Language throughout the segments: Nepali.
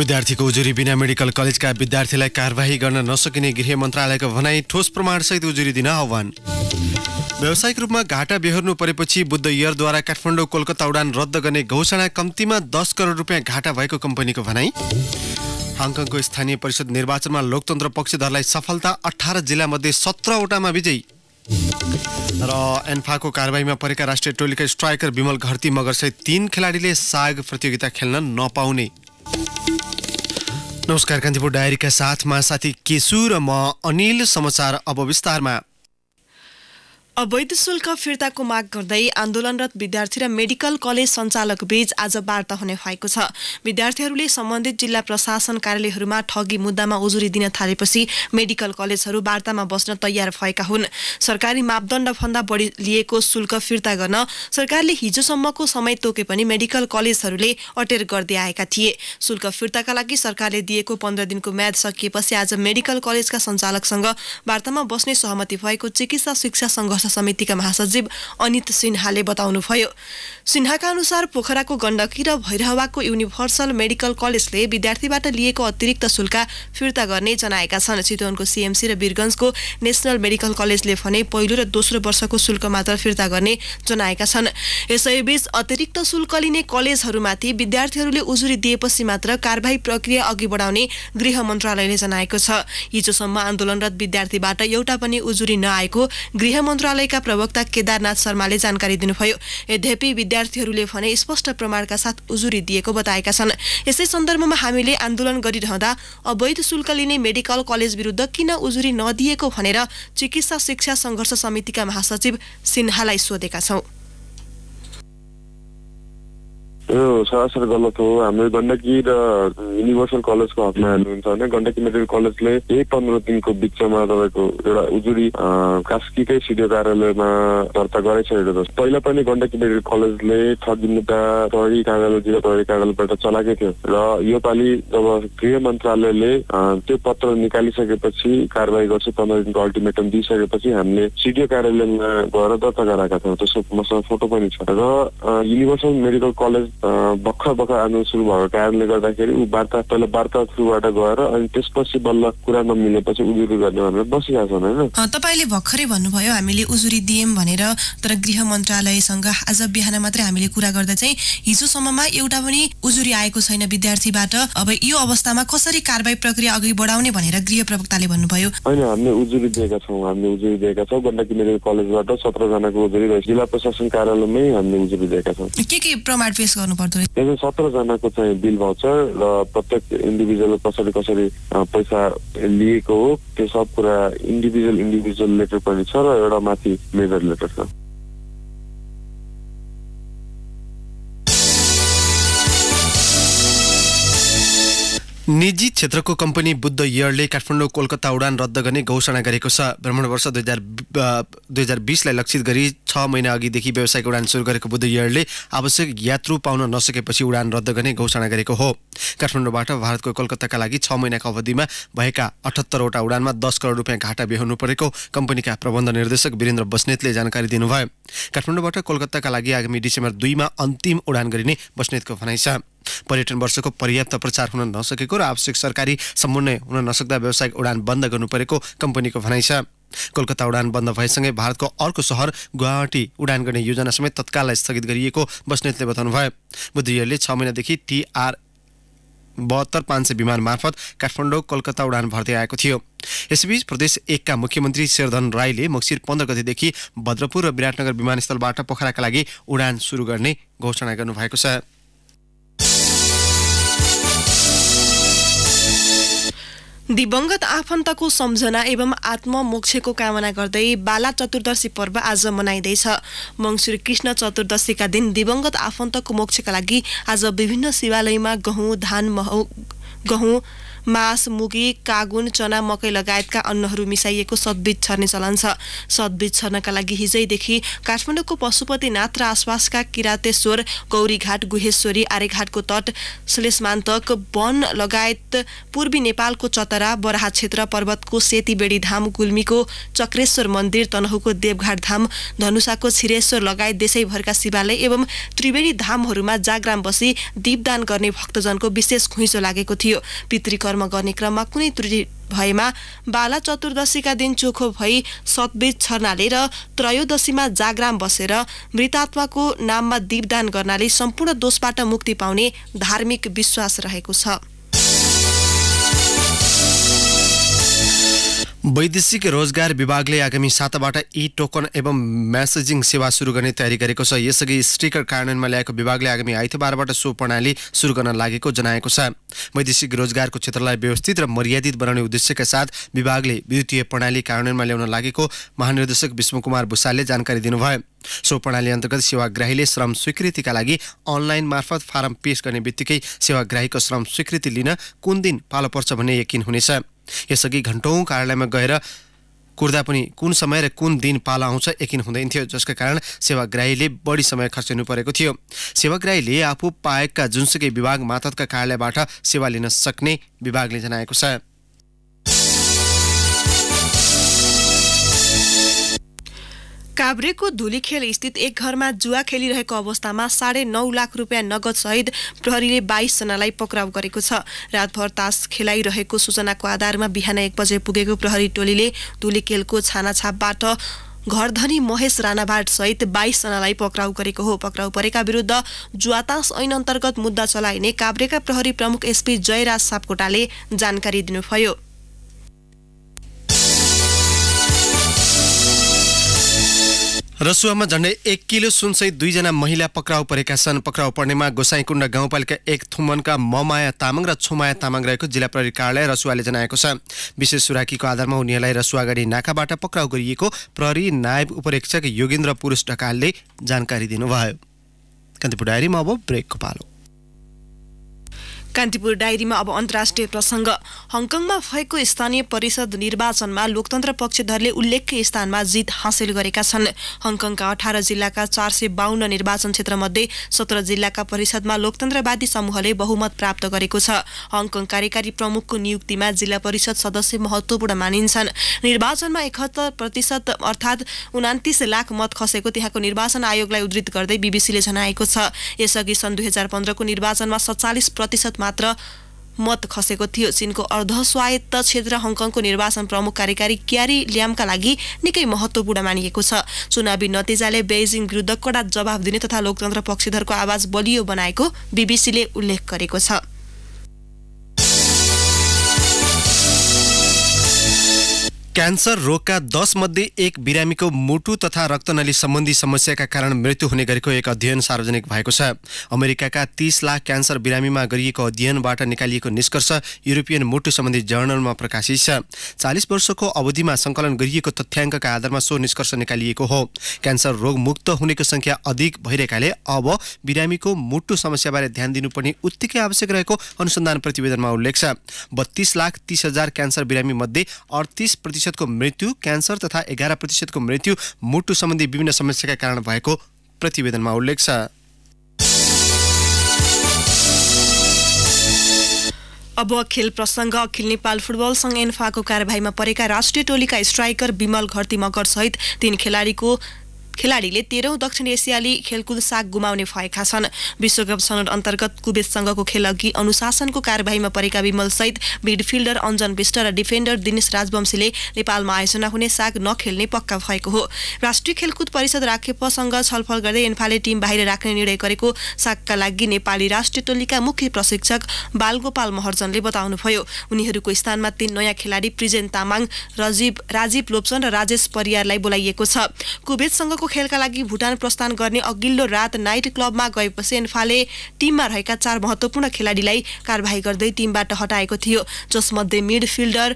विद्यार्थीको उजुरी बिना मेडिकल कलेजका विद्यार्थीलाई कारवाही गर्न नसकिने गृह मन्त्रालयको भनाई ठोस प्रमाणसहित उजुरी दिन आह्वान व्यावसायिक रूपमा घाटा बेहोर्नु परेपछि बुद्ध इयरद्वारा काठमाडौँ कोलकाता उडान रद्द गर्ने घोषणा कम्तीमा दस करोड रुपियाँ घाटा भएको कम्पनीको भनाई हङकङको स्थानीय परिषद निर्वाचनमा लोकतन्त्र पक्षधरलाई सफलता अठार जिल्लामध्ये सत्रवटामा विजयी र एन्फाको कारवाहीमा परेका राष्ट्रिय टोलीका स्ट्राइकर विमल घरती मगरसहित तीन खेलाडीले साग प्रतियोगिता खेल्न नपाउने नमस्कार कान्तिपुर डायरीका साथमा साथी केशु र म अनिल समाचार अब विस्तारमा अवैध शुल्क फिर्ताको माग गर्दै आन्दोलनरत विद्यार्थी र मेडिकल कलेज सञ्चालक बीच आज वार्ता हुने भएको छ विद्यार्थीहरूले सम्बन्धित जिल्ला प्रशासन कार्यालयहरूमा ठगी मुद्दामा उजुरी दिन थालेपछि मेडिकल कलेजहरू वार्तामा बस्न तयार भएका हुन् सरकारी मापदण्डभन्दा बढी लिएको शुल्क फिर्ता गर्न सरकारले हिजोसम्मको समय तोके पनि मेडिकल कलेजहरूले अटेर गर्दै आएका थिए शुल्क फिर्ताका लागि सरकारले दिएको पन्ध्र दिनको म्याद सकिएपछि आज मेडिकल कलेजका सञ्चालकसँग वार्तामा बस्ने सहमति भएको चिकित्सा शिक्षा सङ्घर्ष समितिका महासचिव अनित सिन्हाले बताउनुभयो सिन्हाका अनुसार पोखराको गण्डकी र भैरहवाको युनिभर्सल मेडिकल कलेजले विद्यार्थीबाट लिएको अतिरिक्त शुल्क फिर्ता गर्ने जनाएका छन् चितवनको सिएमसी र वीरगन्जको नेसनल मेडिकल कलेजले भने पहिलो र दोस्रो वर्षको शुल्क मात्र फिर्ता गर्ने जनाएका छन् यसैबीच अतिरिक्त शुल्क लिने कलेजहरूमाथि विद्यार्थीहरूले उजुरी दिएपछि मात्र कारवाही प्रक्रिया अघि बढाउने गृह मन्त्रालयले जनाएको छ हिजोसम्म आन्दोलनरत विद्यार्थीबाट एउटा पनि उजुरी नआएको गृह मन्त्रालय मन्त्रालयका प्रवक्ता केदारनाथ शर्माले जानकारी दिनुभयो यद्यपि विद्यार्थीहरूले भने स्पष्ट प्रमाणका साथ उजुरी दिएको बताएका छन् यसै सन्दर्भमा हामीले आन्दोलन गरिरहँदा अवैध शुल्क लिने मेडिकल कलेज विरुद्ध किन उजुरी नदिएको भनेर चिकित्सा शिक्षा सङ्घर्ष समितिका महासचिव सिन्हालाई सोधेका छौँ यो सरासर गलत हो हाम्रो गण्डकी र युनिभर्सल कलेजको हकमा हेर्नुहुन्छ भने गण्डकी मेडिकल कलेजले यही पन्ध्र दिनको बिचमा तपाईँको एउटा उजुरी कास्कीकै सिडिओ कार्यालयमा दर्ता गराइसकेको छ पहिला पनि गण्डकी मेडिकल कलेजले छ मुद्दा प्रहरी जिल्ला प्रहरी कार्यालयबाट चलाएकै थियो र योपालि जब गृह मन्त्रालयले त्यो पत्र निकालिसकेपछि कारवाही गर्छ पन्ध्र दिनको अल्टिमेटम दिइसकेपछि हामीले सिडिओ कार्यालयमा गएर दर्ता गराएका थियौँ त्यसको मसँग फोटो पनि छ र युनिभर्सल मेडिकल कलेज भर्खर भर्खर आन्दोलन सुरु भएको कारणले गर्दाखेरि ऊ वार्ता पहिला वार्ता थ्रुबाट गएर अनि त्यसपछि बल्ल कुरा नमिलेपछि उजुरी गर्ने भनेर बसिरहेको छन् होइन तपाईँले भर्खरै भन्नुभयो हामीले उजुरी दियौँ भनेर तर गृह मन्त्रालयसँग आज बिहान मात्रै हामीले कुरा गर्दा चाहिँ हिजोसम्ममा एउटा पनि उजुरी आएको छैन विद्यार्थीबाट अब यो अवस्थामा कसरी कारवाही प्रक्रिया अघि बढाउने भनेर गृह प्रवक्ताले भन्नुभयो होइन हामीले उजुरी दिएका छौँ हामीले उजुरी दिएका छौँ गण्डकी मेडिकल कलेजबाट सत्रजनाको उजुरी जिल्ला प्रशासन कार्यालयमै हामीले उजुरी दिएका छौँ के के प्रमाण पेश गर्नु गर्नु पर्दो रहेछ सत्रजनाको चाहिँ बिल भाउचर र प्रत्येक इन्डिभिजुअल कसरी कसरी पैसा लिएको हो त्यो सब कुरा इन्डिभिजुअल इन्डिभिजुअल लेटर पनि छ र एउटा माथि मेजर लेटर छ निजी क्षेत्रको कम्पनी बुद्ध इयरले काठमाडौँ कोलकाता उडान रद्द गर्ने घोषणा गरेको छ भ्रमण वर्ष दुई हजार दुई हजार बिसलाई लक्षित गरी छ महिना अघिदेखि व्यावसायिक उडान सुरु गरेको बुद्ध इयरले आवश्यक यात्रु पाउन नसकेपछि उडान रद्द गर्ने घोषणा गरेको हो काठमाडौँबाट भारतको कोलकत्ताका लागि छ महिनाको अवधिमा भएका अठहत्तरवटा उडानमा दस करोड रुपियाँ घाटा बेहोर्नु परेको कम्पनीका प्रबन्ध निर्देशक वीरेन्द्र बस्नेतले जानकारी दिनुभयो काठमाडौँबाट कोलकत्ताका लागि आगामी डिसेम्बर दुईमा अन्तिम उडान गरिने बस्नेतको भनाइ छ पर्यटन वर्षको पर्याप्त प्रचार हुन नसकेको र आवश्यक सरकारी समन्वय हुन नसक्दा व्यावसायिक उडान बन्द गर्नु परेको कम्पनीको भनाइ छ कोलकाता उडान बन्द भएसँगै भारतको अर्को सहर गुवाहाटी उडान गर्ने योजना समेत तत्काललाई स्थगित गरिएको बस्नेतले बताउनुभयो बुद्धियरले छ महिनादेखि टिआर बहत्तर पाँच सय विमान मार्फत काठमाडौँ कलकत्ता उडान भर्दै आएको थियो यसबीच प्रदेश एकका मुख्यमन्त्री शेरधन राईले मक्सिर पन्ध्र गतिदेखि भद्रपुर र विराटनगर विमानस्थलबाट पोखराका लागि उडान सुरु गर्ने घोषणा गर्नुभएको छ दिवंगत आफन्तको सम्झना एवं आत्ममोक्षको कामना गर्दै बाला चतुर्दशी पर्व आज मनाइँदैछ मङ्सुर कृष्ण चतुर्दशीका दिन दिवंगत आफन्तको मोक्षका लागि आज विभिन्न शिवालयमा गहुँ धान गहुँ मास मुगी कागुन चना मकै लगायतका अन्नहरू मिसाइएको सद्बिज छर्ने चलन छ सद्बिज छर्नका लागि हिजैदेखि काठमाडौँको पशुपतिनाथ र आसपासका किरातेश्वर गौरीघाट गुहेश्वरी आर्यघाटको तट श्लेषमान्तक वन लगायत पूर्वी नेपालको चतरा बराहा क्षेत्र पर्वतको सेतीबेडी धाम गुल्मीको चक्रेश्वर मन्दिर तनहुको देवघाट धाम धनुषाको छिरेश्वर लगायत देशैभरका शिवालय एवं त्रिवेणी धामहरूमा जागराम बसी दीपदान गर्ने भक्तजनको विशेष खुइँचो लागेको थियो पितृकर्म जम्मा गर्ने क्रममा कुनै त्रुटि भएमा बाला चतुर्दशीका दिन चोखो भई सतबीज छर्नाले र त्रयोदशीमा जाग्राम बसेर मृतात्माको नाममा दीपदान गर्नाले सम्पूर्ण दोषबाट मुक्ति पाउने धार्मिक विश्वास रहेको छ वैदेशिक रोजगार विभागले आगामी साताबाट ई टोकन एवं म्यासेजिङ सेवा सुरु गर्ने तयारी गरेको छ यसअघि स्टिकर कार्यान्वयनमा ल्याएको विभागले आगामी आइतबारबाट सो प्रणाली सुरु गर्न लागेको जनाएको छ वैदेशिक रोजगारको क्षेत्रलाई व्यवस्थित र मर्यादित बनाउने उद्देश्यका साथ विभागले विद्युतीय प्रणाली कार्यान्वयनमा ल्याउन लागेको महानिर्देशक विष्णुकुमार भूषालले जानकारी दिनुभयो सो प्रणाली अन्तर्गत सेवाग्राहीले श्रम स्वीकृतिका लागि अनलाइन मार्फत फारम पेश गर्ने बित्तिकै सेवाग्राहीको श्रम स्वीकृति लिन कुन दिन पालो पर्छ भन्ने यकिन हुनेछ यसअघि घन्टौँ कार्यालयमा गएर कुर्दा पनि कुन समय र कुन दिन पालो आउँछ यकिन हुँदैन थियो जसका कारण सेवाग्राहीले बढी समय खर्चिनु परेको थियो सेवाग्राहीले आफू पाएका जुनसुकै विभाग मातहतका कार्यालयबाट सेवा लिन सक्ने विभागले जनाएको छ काभ्रेको धुलीखेल स्थित एक घरमा जुवा खेलिरहेको अवस्थामा साढे नौ लाख रुपियाँ नगद सहित प्रहरीले बाइसजनालाई पक्राउ गरेको छ रातभर तास खेलाइरहेको सूचनाको आधारमा बिहान एक बजे पुगेको प्रहरी टोलीले धुलीखेलको छानाछापबाट घरधनी महेश राणाभाट सहित बाइसजनालाई पक्राउ गरेको हो पक्राउ परेका विरुद्ध जुवातास ऐन अन्तर्गत मुद्दा चलाइने काभ्रेका प्रहरी प्रमुख एसपी जयराज सापकोटाले जानकारी दिनुभयो रसुवामा झन्डै एक किलो सुनसहित दुईजना महिला पक्राउ परेका छन् पक्राउ पर्नेमा गोसाईकुण्ड गाउँपालिका एक थुमनका ममाया तामाङ र छुमाया तामाङ रहेको जिल्ला प्रहरी कार्यालय रसुवाले जनाएको छ विशेष सुराकीको आधारमा उनीहरूलाई रसुवागढी नाकाबाट पक्राउ गरिएको प्रहरी नायब उपरेक्षक योगेन्द्र पुरुष ढकालले जानकारी दिनुभयो कान्तिपुर डायरीमा अब ब्रेकको पालो कान्तिपुर डायरीमा अब अन्तर्राष्ट्रिय प्रसङ्ग हङकङमा भएको स्थानीय परिषद निर्वाचनमा लोकतन्त्र पक्षधरले उल्लेख्य स्थानमा जित हासिल गरेका छन् हङकङका अठार जिल्लाका चार सय बाहन्न निर्वाचन क्षेत्रमध्ये सत्र जिल्लाका परिषदमा लोकतन्त्रवादी समूहले बहुमत प्राप्त गरेको छ हङकङ कार्यकारी प्रमुखको नियुक्तिमा जिल्ला परिषद सदस्य महत्त्वपूर्ण मानिन्छन् निर्वाचनमा एकहत्तर प्रतिशत अर्थात् उनातिस लाख मत खसेको त्यहाँको निर्वाचन आयोगलाई उद्धृत गर्दै बिबिसीले जनाएको छ यसअघि सन् दुई हजार पन्ध्रको निर्वाचनमा सत्तालिस प्रतिशत मात्र मत खसेको थियो चिनको अर्ध स्वायत्त क्षेत्र हङकङको निर्वाचन प्रमुख कार्यकारी क्यारी ल्यामका लागि निकै महत्त्वपूर्ण मानिएको छ चुनावी नतिजाले बेजिङ विरुद्ध कडा जवाब दिने तथा लोकतन्त्र पक्षधरको आवाज बलियो बनाएको बिबिसीले उल्लेख गरेको छ क्यान्सर रोगका दसमध्ये एक बिरामीको मुटु तथा रक्तनली सम्बन्धी समस्याका कारण मृत्यु हुने गरेको एक अध्ययन सार्वजनिक भएको छ अमेरिकाका तीस लाख क्यान्सर बिरामीमा गरिएको अध्ययनबाट निकालिएको निष्कर्ष युरोपियन मुटु सम्बन्धी जर्नलमा प्रकाशित छ चालिस वर्षको अवधिमा सङ्कलन गरिएको तथ्याङ्कका आधारमा सो निष्कर्ष निकालिएको हो क्यान्सर रोग मुक्त हुनेको सङ्ख्या अधिक भइरहेकाले अब बिरामीको मुटु समस्याबारे ध्यान दिनुपर्ने उत्तिकै आवश्यक रहेको अनुसन्धान प्रतिवेदनमा उल्लेख छ बत्तीस लाख तिस हजार क्यान्सर बिरामीमध्ये अडतिस प्रतिशत प्रतिशतको मृत्यु क्यान्सर तथा एघार प्रतिशतको मृत्यु मुटु सम्बन्धी विभिन्न समस्याका कारण भएको प्रतिवेदनमा उल्लेख छ अब खेल प्रसङ्ग अखिल नेपाल फुटबल सङ्घ एन्फाको कार्यवाहीमा परेका राष्ट्रिय टोलीका स्ट्राइकर विमल घरती मगर सहित तीन खेलाडीको खेलाडीले तेह्रौँ दक्षिण एसियाली खेलकुद साग गुमाउने भएका छन् विश्वकप सनट अन्तर्गत कुबेतसँगको खेल अघि अनुशासनको कार्यवाहीमा परेका विमलसहित मिडफिल्डर अञ्जन विष्ट र डिफेन्डर दिनेश राजवंशीले नेपालमा आयोजना हुने साग नखेल्ने पक्का भएको हो राष्ट्रिय खेलकुद परिषद राखेपसँग छलफल गर्दै एन्फाले टिम बाहिर राख्ने निर्णय गरेको सागका लागि नेपाली राष्ट्रिय टोलीका मुख्य प्रशिक्षक बालगोपाल महर्जनले बताउनुभयो उनीहरूको स्थानमा तीन नयाँ खेलाडी प्रिजेन तामाङ रजीव राजीव लोप्चन र राजेश परियारलाई बोलाइएको छ कुबेतसँग फुटबलको खेलका लागि भुटान प्रस्थान गर्ने अघिल्लो रात नाइट क्लबमा गएपछि एन्फाले टिममा रहेका चार महत्त्वपूर्ण खेलाडीलाई कारवाही गर्दै टिमबाट हटाएको थियो जसमध्ये मिडफिल्डर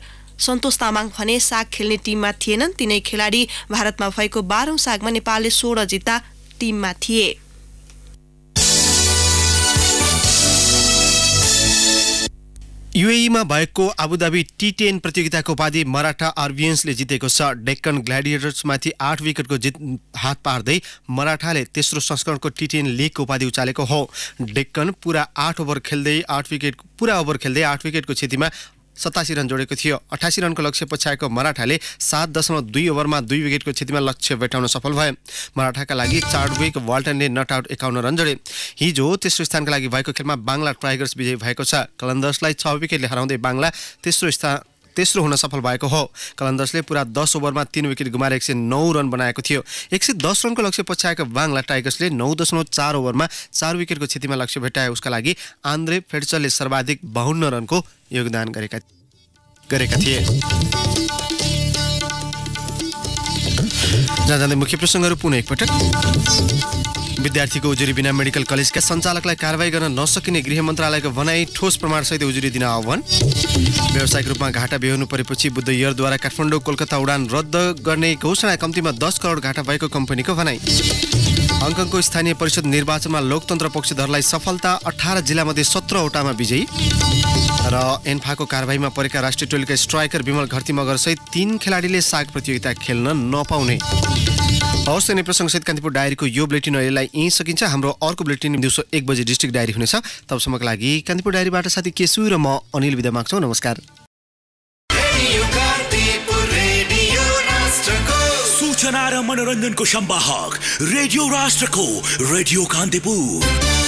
सन्तोष तामाङ भने साग खेल्ने टिममा थिएनन् तिनै खेलाडी भारतमा भएको बाह्रौँ सागमा नेपालले सोह्र जित्दा टिममा थिए युएईमा भएको आबुधाबी टी टेन प्रतियोगिताको उपाधि मराठा आर्बियन्सले जितेको छ डेक्कन ग्ल्याडिएटर्समाथि आठ विकेटको जित हात पार्दै मराठाले तेस्रो संस्करणको टी टेन लिगको उपाधि उचालेको हो डेक्कन पुरा आठ ओभर खेल्दै आठ विकेट पुरा ओभर खेल्दै आठ विकेटको क्षतिमा सतासी रन जोडेको थियो अठासी रनको लक्ष्य पछ्याएको मराठाले सात दशमलव दुई ओभरमा दुई विकेटको क्षतिमा लक्ष्य भेटाउन सफल भए मराठाका लागि विक वाल्टनले नट आउट एकाउन्न रन जोडे हिजो तेस्रो स्थानका लागि भएको खेलमा बाङ्ला टाइगर्स विजयी भएको छ कलन्दर्सलाई छ विकेटले हराउँदै बाङ्ला तेस्रो स्थान तेस्रो हुन सफल भएको हो कलन्दर्सले पुरा दस ओभरमा तीन विकेट गुमाएर एक सय नौ रन बनाएको थियो एक सय दस रनको लक्ष्य पछ्याएको बाङ्ला टाइगर्सले नौ दशमलव चार ओभरमा चार विकेटको क्षतिमा लक्ष्य भेटाए उसका लागि आन्द्रे फेडचलले सर्वाधिक बाहुन्न रनको योगदान गरेका गरेका थिए जहाँ जाँदै मुख्य प्रसङ्गहरू पुनः एकपटक विद्यार्थीको उजुरी बिना मेडिकल कलेजका सञ्चालकलाई कारवाही गर्न नसकिने गृह मन्त्रालयको भनाई ठोस प्रमाणसहित उजुरी दिन आह्वान व्यावसायिक रूपमा घाटा बिहाउनु परेपछि बुद्ध इयरद्वारा काठमाडौँ कोलकाता उडान रद्द गर्ने घोषणा कम्तीमा दस करोड घाटा भएको कम्पनीको भनाई हङकङको स्थानीय परिषद निर्वाचनमा लोकतन्त्र पक्षधरलाई सफलता अठार जिल्लामध्ये सत्रवटामा विजयी र एन्फाको कारवाहीमा परेका राष्ट्रिय टोलीका स्ट्राइकर विमल घरती मगरसहित तीन खेलाडीले साग प्रतियोगिता खेल्न नपाउने हवस् यिनै प्रसङ्गसहित कान्तिपुर डायरीको यो बुलेटिन अहिलेलाई यहीँ सकिन्छ हाम्रो अर्को बुलेटिन दिउँसो एक बजी डिस्ट्रिक्ट डायरी हुनेछ तबसम्मको लागि कान्तिपुर डायरीबाट साथी केसु र म अनिल विदा माग्छौँ नमस्कार मनोरञ्जनको सम्वाहक रेडियो राष्ट्रको रेडियो कान्तिपुर